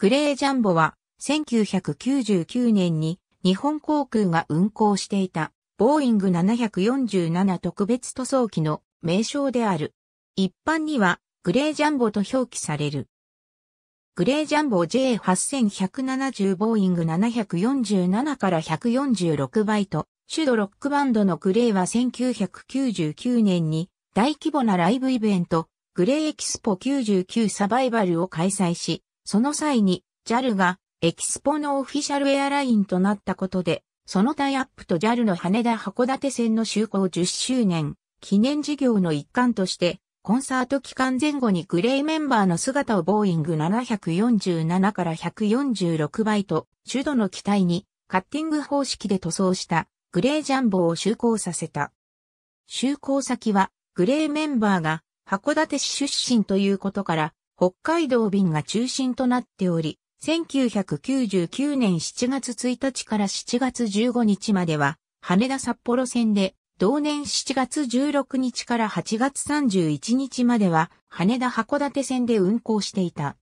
グレージャンボは1999年に日本航空が運航していたボーイング747特別塗装機の名称である。一般にはグレージャンボと表記される。グレージャンボ J8170 ボーイング747から146イト、シュドロックバンドのグレーは1999年に大規模なライブイベント、グレーエキスポ99サバイバルを開催し、その際に JAL がエキスポのオフィシャルエアラインとなったことで、そのタイアップと JAL の羽田函館線の就航10周年記念事業の一環として、コンサート期間前後にグレイメンバーの姿をボーイング747から146倍と、主度の機体にカッティング方式で塗装したグレージャンボを就航させた。就航先はグレイメンバーが函館市出身ということから北海道便が中心となっており、1999年7月1日から7月15日までは、羽田札幌線で、同年7月16日から8月31日までは、羽田函館線で運行していた。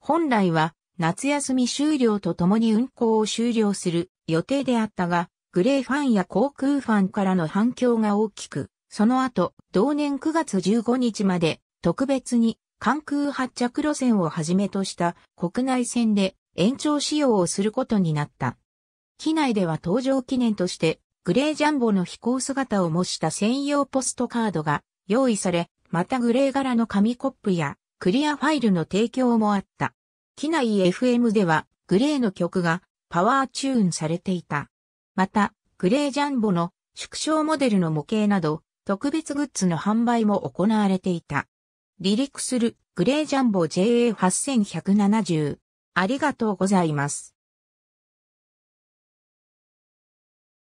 本来は、夏休み終了とともに運行を終了する予定であったが、グレーファンや航空ファンからの反響が大きく、その後、同年9月15日まで、特別に関空発着路線をはじめとした国内線で延長使用をすることになった。機内では搭乗記念としてグレージャンボの飛行姿を模した専用ポストカードが用意され、またグレー柄の紙コップやクリアファイルの提供もあった。機内 FM ではグレーの曲がパワーチューンされていた。また、グレージャンボの縮小モデルの模型など特別グッズの販売も行われていた。離陸するグレージャンボ JA8170。ありがとうございます。